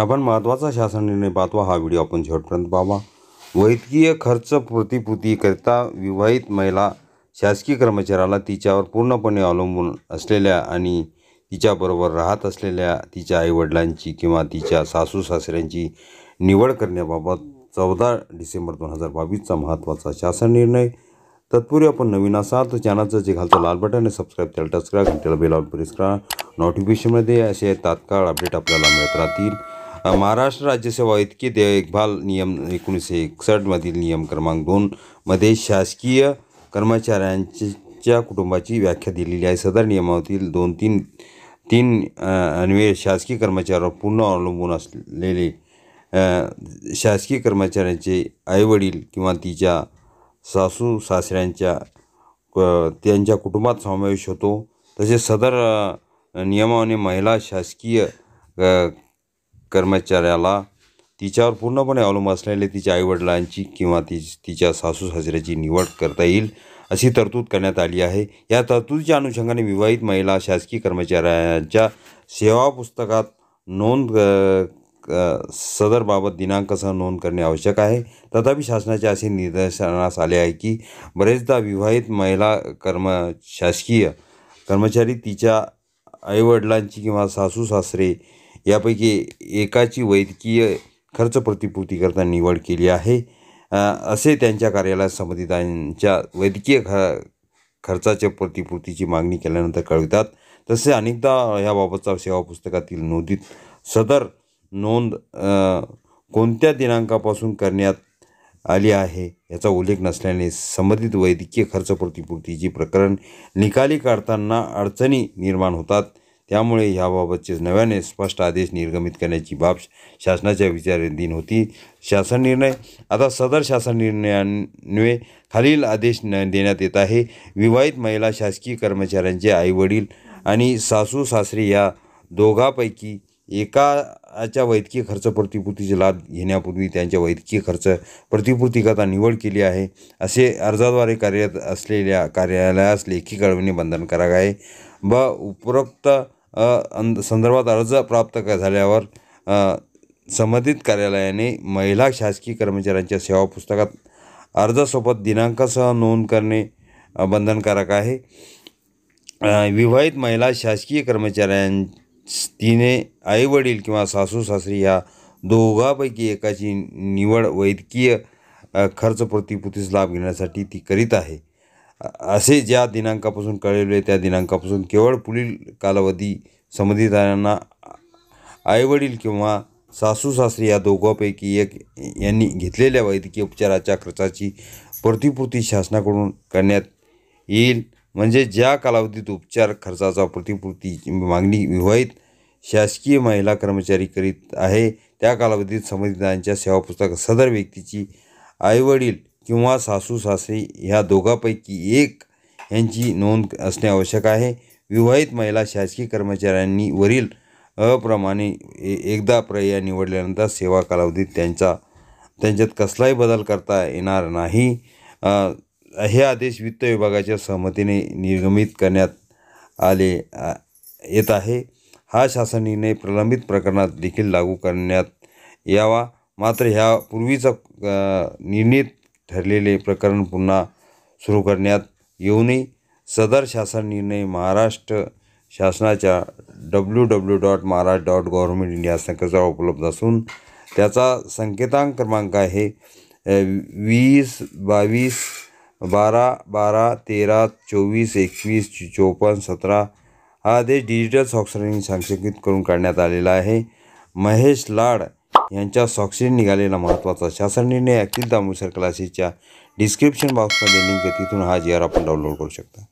आपण महत्त्वाचा शासन निर्णय पाहतो हा व्हिडिओ आपण शेवटपर्यंत पाहावा वैद्यकीय खर्च प्रतिपूर्तीकरिता विवाहित महिला शासकीय कर्मचाऱ्याला तिच्यावर पूर्णपणे अवलंबून असलेल्या आणि तिच्याबरोबर राहत असलेल्या तिच्या आईवडिलांची किंवा तिच्या सासू सासऱ्यांची निवड करण्याबाबत चौदा डिसेंबर दोन हजार बावीसचा महत्त्वाचा शासन निर्णय तत्पूर्वी आपण नवीन असाल तर चॅनलचं जे घालतो लाल बटन आहे सबस्क्राईब त्याला टच करा त्याला बेलावर प्रेस करा नोटिफिकेशनमध्ये असे तात्काळ अपडेट आपल्याला मिळत राहतील महाराष्ट्र राज्यसेवा इतकी देखभाल नियम एकोणीसशे एकसष्टमधील नियम क्रमांक दोनमध्ये शासकीय कर्मचाऱ्यांच्या कुटुंबाची व्याख्या दिलेली आहे सदर नियमातील दोन तीन तीन अन्वये शासकीय कर्मचाऱ्यावर पूर्ण अवलंबून असलेले शासकीय कर्मचाऱ्यांचे आईवडील किंवा तिच्या सासू सासऱ्यांच्या त्यांच्या कुटुंबात समावेश होतो तसेच सदर नियमाने महिला शासकीय कर्मचाऱ्याला तिच्यावर पूर्णपणे अवलंब असलेले तिच्या आईवडिलांची किंवा ति तिच्या सासू सासऱ्याची निवड करता येईल अशी तरतूद करण्यात आली आहे या तरतुदीच्या अनुषंगाने विवाहित महिला शासकीय कर्मचाऱ्यांच्या सेवा पुस्तकात नोंद सदरबाबत दिनांकसह नोंद करणे आवश्यक आहे तथापि शासनाचे असे निदर्शनास आले आहे की बरेचदा विवाहित महिला कर्म शासकीय कर्मचारी तिच्या आईवडिलांची किंवा सासू सासरे यापैकी एकाची वैद्यकीय खर्च प्रतिपूर्ती करता निवड केली आहे असे त्यांच्या कार्यालयात संबंधितांच्या वैद्यकीय ख खर्चाच्या प्रतिपूर्तीची मागणी केल्यानंतर कळवितात तसे अनेकदा ह्याबाबतचा सेवा पुस्तकातील नोंदीत सदर नोंद कोणत्या दिनांकापासून करण्यात आली आहे याचा उल्लेख नसल्याने संबंधित वैद्यकीय खर्च प्रतिपूर्तीची प्रकरण निकाली काढताना अडचणी निर्माण होतात त्यामुळे याबाबतचे नव्याने स्पष्ट आदेश निर्गमित करण्याची बाब शासनाच्या विचाराधीन होती शासन निर्णय आता सदर शासन निर्णयान्वे खालील आदेश न देण्यात येत आहे विवाहित महिला शासकीय कर्मचाऱ्यांचे आईवडील आणि सासू सासरे या दोघांपैकी एकाच्या वैद्यकीय खर्च प्रतिपूर्तीचे लाभ घेण्यापूर्वी त्यांच्या वैद्यकीय खर्च प्रतिपूर्तीकरता निवड केली आहे असे अर्जाद्वारे कार्यरत असलेल्या कार्यालयास लेखी कळविणे बंधनकारक आहे ब उपरोक्त अंद संदर्भात अर्ज प्राप्त झाल्यावर संबंधित कार्यालयाने महिला शासकीय कर्मचाऱ्यांच्या सेवा पुस्तकात अर्जासोबत दिनांकासह नोंद करणे बंधनकारक आहे विवाहित महिला शासकीय कर्मचाऱ्यां तिने आईवडील किंवा सासू सासरी या दोघापैकी एकाची निवड वैद्यकीय खर्च प्रतिपूर्तीस लाभ घेण्यासाठी ती करीत आहे असे ज्या दिनांकापासून कळवले त्या दिनांकापासून केवळ पुढील कालावधी संबंधितांना आईवडील किंवा सासू सासरी या दोघांपैकी एक यांनी घेतलेल्या वैद्यकीय उपचाराच्या खर्चाची प्रतिपूर्ती शासनाकडून करण्यात येईल म्हणजे ज्या कालावधीत उपचार खर्चाचा प्रतिपूर्ती मागणी विवाहित शासकीय महिला कर्मचारी करीत आहे त्या कालावधीत संबंधितांच्या पुस्तक सदर व्यक्तीची आईवडील किंवा सासू सासरे ह्या दोघांपैकी एक यांची नोंद असणे आवश्यक आहे विवाहित महिला शासकीय कर्मचाऱ्यांनी वरील अप्रमाणे एकदा पर्याय निवडल्यानंतर सेवा कालावधीत त्यांचा त्यांच्यात कसलाही बदल करता येणार नाही हे आदेश वित्त विभागाच्या सहमतीने निर्गमित करण्यात आले येत आहे हा शासन निर्णय प्रलंबित प्रकरणात देखील लागू करण्यात यावा मात्र ह्या पूर्वीचा निर्णित ठरलेले प्रकरण पुन्हा सुरू करण्यात येऊ नये सदर शासन निर्णय महाराष्ट्र शासनाच्या W W dot Maharashtra dot government India संकेतस्थळ उपलब्ध असून त्याचा संकेतांक क्रमांक आहे वीस बावीस बारा बारा तेरा चोवीस एकवीस चोपन्न सतरा हा आदेश डिजिटल स्वाक्षरीने संकेत करून काढण्यात आलेला आहे महेश लाड यांच्या साक्षीने निघालेला महत्त्वाचा शासन निर्णय अखिल दामोळ सरकलासीच्या डिस्क्रिप्शन बॉक्समध्ये लिंक आहे तिथून हा जी आर आपण डाउनलोड करू शकता